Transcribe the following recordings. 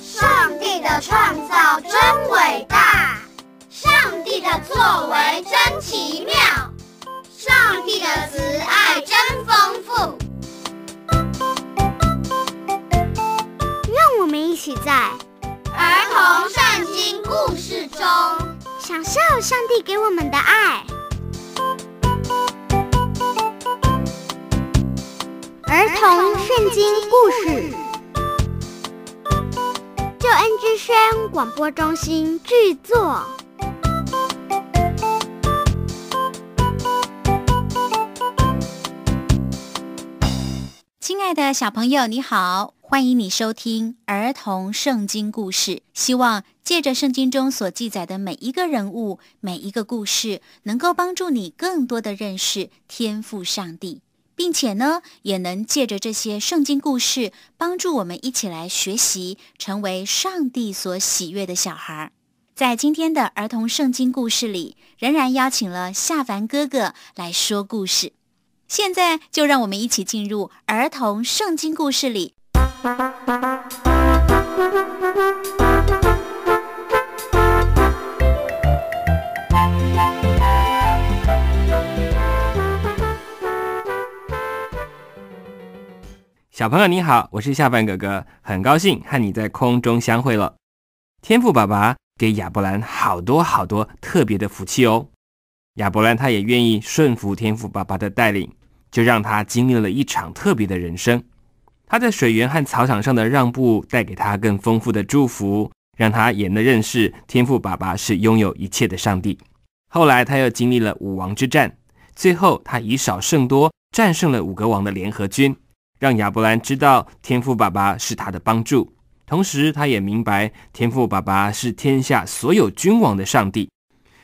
上帝的创造真伟大，上帝的作为真奇妙，上帝的慈爱真丰富。让我们一起在儿童圣经故事中享受上帝给我们的爱。儿童圣经故事，救恩之声广播中心制作。亲爱的小朋友，你好，欢迎你收听儿童圣经故事。希望借着圣经中所记载的每一个人物、每一个故事，能够帮助你更多的认识天赋上帝。并且呢，也能借着这些圣经故事，帮助我们一起来学习，成为上帝所喜悦的小孩。在今天的儿童圣经故事里，仍然邀请了夏凡哥哥来说故事。现在就让我们一起进入儿童圣经故事里。小朋友你好，我是下班哥哥，很高兴和你在空中相会了。天赋爸爸给亚伯兰好多好多特别的福气哦，亚伯兰他也愿意顺服天赋爸爸的带领，就让他经历了一场特别的人生。他在水源和草场上的让步，带给他更丰富的祝福，让他也能认识天赋爸爸是拥有一切的上帝。后来他又经历了五王之战，最后他以少胜多，战胜了五个王的联合军。让亚伯兰知道天父爸爸是他的帮助，同时他也明白天父爸爸是天下所有君王的上帝。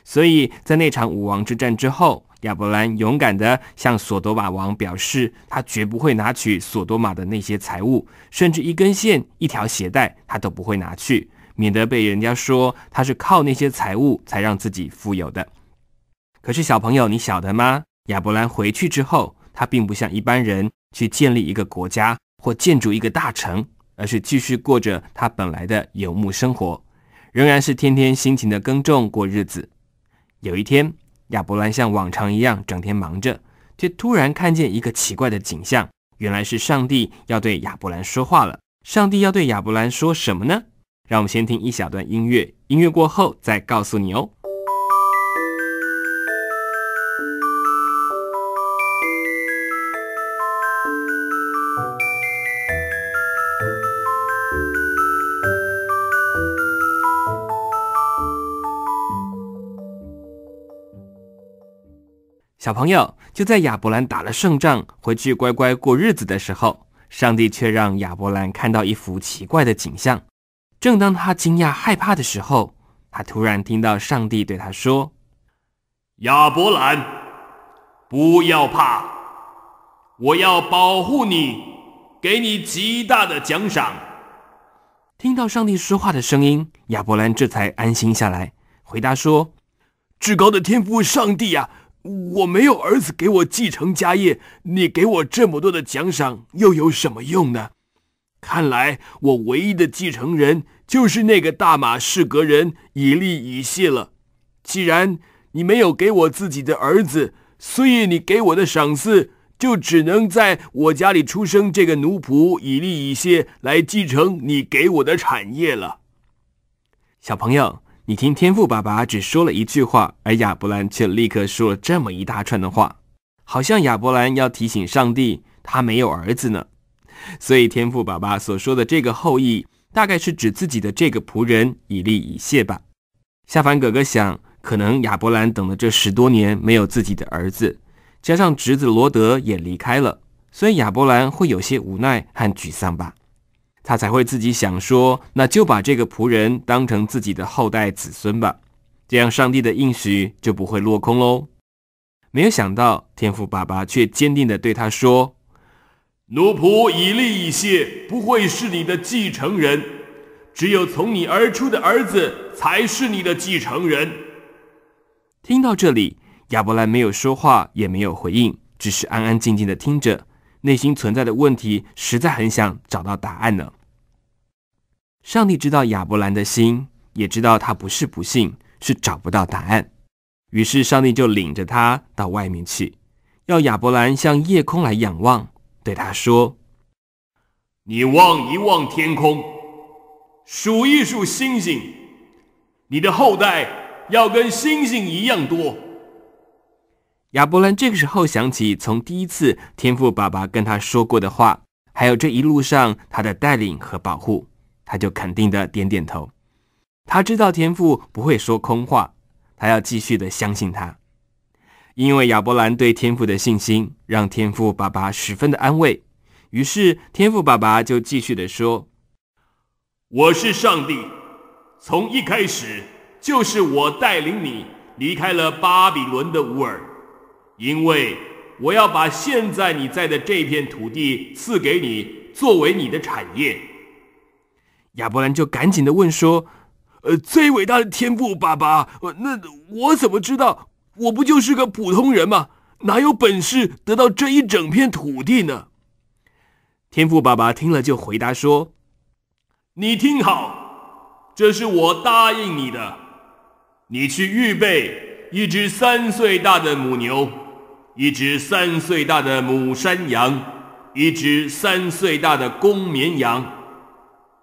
所以在那场武王之战之后，亚伯兰勇敢的向索多玛王表示，他绝不会拿取索多玛的那些财物，甚至一根线、一条鞋带，他都不会拿去，免得被人家说他是靠那些财物才让自己富有的。可是小朋友，你晓得吗？亚伯兰回去之后，他并不像一般人。去建立一个国家或建筑一个大城，而是继续过着他本来的游牧生活，仍然是天天辛勤的耕种过日子。有一天，亚伯兰像往常一样整天忙着，却突然看见一个奇怪的景象。原来是上帝要对亚伯兰说话了。上帝要对亚伯兰说什么呢？让我们先听一小段音乐，音乐过后再告诉你哦。小朋友就在亚伯兰打了胜仗，回去乖乖过日子的时候，上帝却让亚伯兰看到一幅奇怪的景象。正当他惊讶害怕的时候，他突然听到上帝对他说：“亚伯兰，不要怕，我要保护你，给你极大的奖赏。”听到上帝说话的声音，亚伯兰这才安心下来，回答说：“至高的天赋，上帝呀！”我没有儿子给我继承家业，你给我这么多的奖赏又有什么用呢？看来我唯一的继承人就是那个大马士革人以利以谢了。既然你没有给我自己的儿子，所以你给我的赏赐就只能在我家里出生这个奴仆以利以谢来继承你给我的产业了，小朋友。你听，天赋爸爸只说了一句话，而亚伯兰却立刻说了这么一大串的话，好像亚伯兰要提醒上帝他没有儿子呢。所以天赋爸爸所说的这个后裔，大概是指自己的这个仆人以利以谢吧。夏凡哥哥想，可能亚伯兰等了这十多年没有自己的儿子，加上侄子罗德也离开了，所以亚伯兰会有些无奈和沮丧吧。他才会自己想说，那就把这个仆人当成自己的后代子孙吧，这样上帝的应许就不会落空喽。没有想到，天父爸爸却坚定地对他说：“奴仆以利以谢不会是你的继承人，只有从你而出的儿子才是你的继承人。”听到这里，亚伯兰没有说话，也没有回应，只是安安静静的听着。内心存在的问题，实在很想找到答案呢。上帝知道亚伯兰的心，也知道他不是不信，是找不到答案。于是上帝就领着他到外面去，要亚伯兰向夜空来仰望，对他说：“你望一望天空，数一数星星，你的后代要跟星星一样多。”亚伯兰这个时候想起从第一次天赋爸爸跟他说过的话，还有这一路上他的带领和保护，他就肯定的点点头。他知道天赋不会说空话，他要继续的相信他。因为亚伯兰对天赋的信心，让天赋爸爸十分的安慰。于是天赋爸爸就继续的说：“我是上帝，从一开始就是我带领你离开了巴比伦的乌尔。”因为我要把现在你在的这片土地赐给你，作为你的产业。亚伯兰就赶紧的问说：“呃，最伟大的天赋爸爸，那我怎么知道？我不就是个普通人吗？哪有本事得到这一整片土地呢？”天赋爸爸听了就回答说：“你听好，这是我答应你的。你去预备一只三岁大的母牛。”一只三岁大的母山羊，一只三岁大的公绵羊，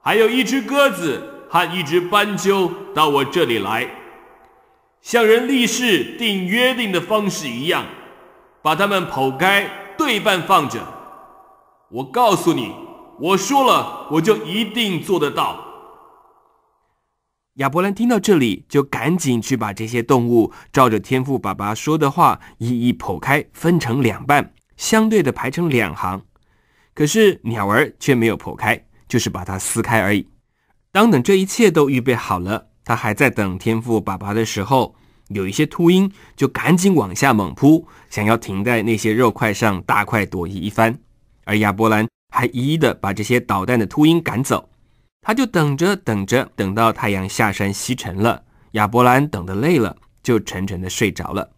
还有一只鸽子和一只斑鸠到我这里来，像人立誓定约定的方式一样，把它们剖开对半放着。我告诉你，我说了，我就一定做得到。亚伯兰听到这里，就赶紧去把这些动物照着天赋爸爸说的话，一一剖开，分成两半，相对的排成两行。可是鸟儿却没有剖开，就是把它撕开而已。当等这一切都预备好了，他还在等天赋爸爸的时候，有一些秃鹰就赶紧往下猛扑，想要停在那些肉块上大快朵颐一番。而亚伯兰还一一的把这些捣蛋的秃鹰赶走。他就等着等着，等到太阳下山西沉了，亚伯兰等得累了，就沉沉的睡着了。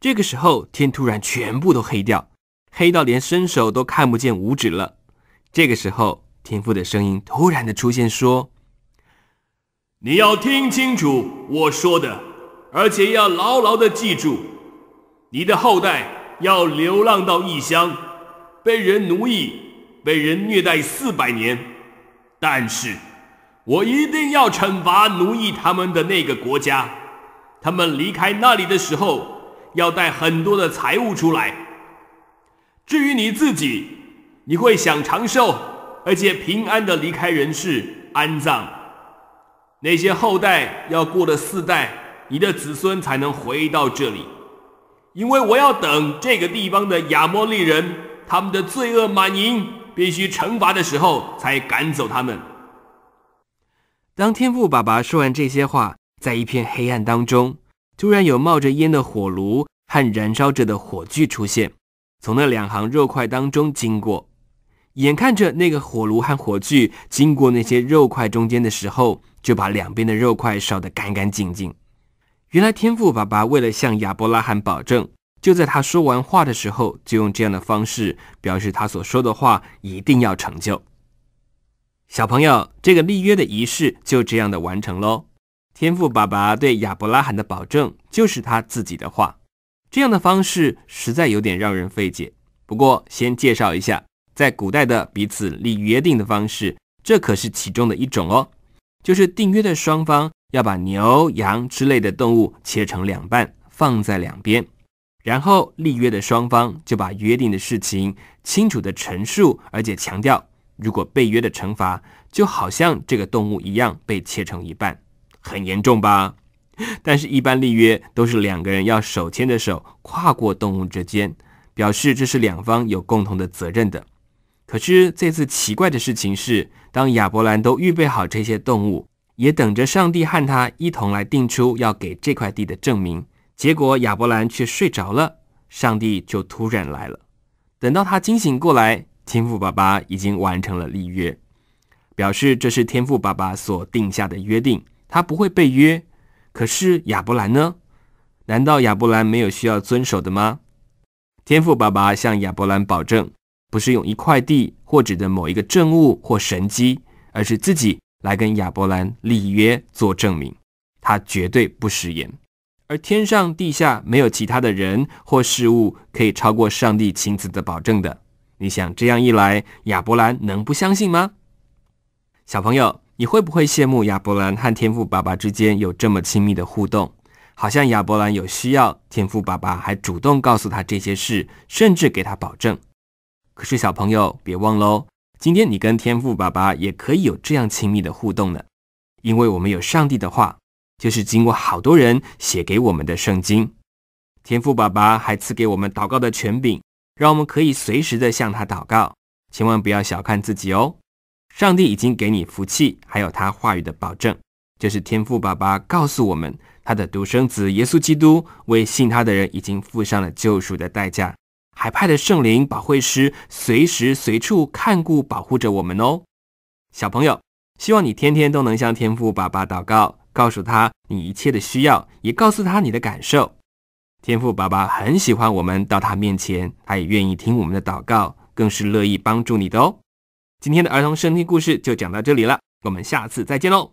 这个时候，天突然全部都黑掉，黑到连伸手都看不见五指了。这个时候，天父的声音突然的出现说：“你要听清楚我说的，而且要牢牢的记住，你的后代要流浪到异乡，被人奴役，被人虐待四百年。”但是，我一定要惩罚奴役他们的那个国家。他们离开那里的时候，要带很多的财物出来。至于你自己，你会想长寿，而且平安的离开人世安葬。那些后代要过了四代，你的子孙才能回到这里，因为我要等这个地方的亚摩利人，他们的罪恶满盈。必须惩罚的时候才赶走他们。当天父爸爸说完这些话，在一片黑暗当中，突然有冒着烟的火炉和燃烧着的火炬出现，从那两行肉块当中经过。眼看着那个火炉和火炬经过那些肉块中间的时候，就把两边的肉块烧得干干净净。原来天父爸爸为了向亚伯拉罕保证。就在他说完话的时候，就用这样的方式表示他所说的话一定要成就。小朋友，这个立约的仪式就这样的完成喽。天父爸爸对亚伯拉罕的保证就是他自己的话，这样的方式实在有点让人费解。不过，先介绍一下，在古代的彼此立约定的方式，这可是其中的一种哦。就是订约的双方要把牛羊之类的动物切成两半，放在两边。然后立约的双方就把约定的事情清楚的陈述，而且强调，如果被约的惩罚，就好像这个动物一样被切成一半，很严重吧？但是，一般立约都是两个人要手牵着手跨过动物之间，表示这是两方有共同的责任的。可是这次奇怪的事情是，当亚伯兰都预备好这些动物，也等着上帝和他一同来定出要给这块地的证明。结果亚伯兰却睡着了，上帝就突然来了。等到他惊醒过来，天赋爸爸已经完成了立约，表示这是天赋爸爸所定下的约定，他不会被约。可是亚伯兰呢？难道亚伯兰没有需要遵守的吗？天赋爸爸向亚伯兰保证，不是用一块地或指的某一个证物或神机，而是自己来跟亚伯兰立约做证明，他绝对不食言。而天上地下没有其他的人或事物可以超过上帝亲自的保证的。你想这样一来，亚伯兰能不相信吗？小朋友，你会不会羡慕亚伯兰和天赋爸爸之间有这么亲密的互动？好像亚伯兰有需要，天赋爸爸还主动告诉他这些事，甚至给他保证。可是小朋友，别忘喽，今天你跟天赋爸爸也可以有这样亲密的互动呢，因为我们有上帝的话。就是经过好多人写给我们的圣经，天赋爸爸还赐给我们祷告的权柄，让我们可以随时的向他祷告。千万不要小看自己哦！上帝已经给你福气，还有他话语的保证。就是天赋爸爸告诉我们，他的独生子耶稣基督为信他的人已经付上了救赎的代价，还派的圣灵保惠师随时随处看顾保护着我们哦。小朋友，希望你天天都能向天赋爸爸祷告。告诉他你一切的需要，也告诉他你的感受。天父爸爸很喜欢我们到他面前，他也愿意听我们的祷告，更是乐意帮助你的哦。今天的儿童圣经故事就讲到这里了，我们下次再见喽。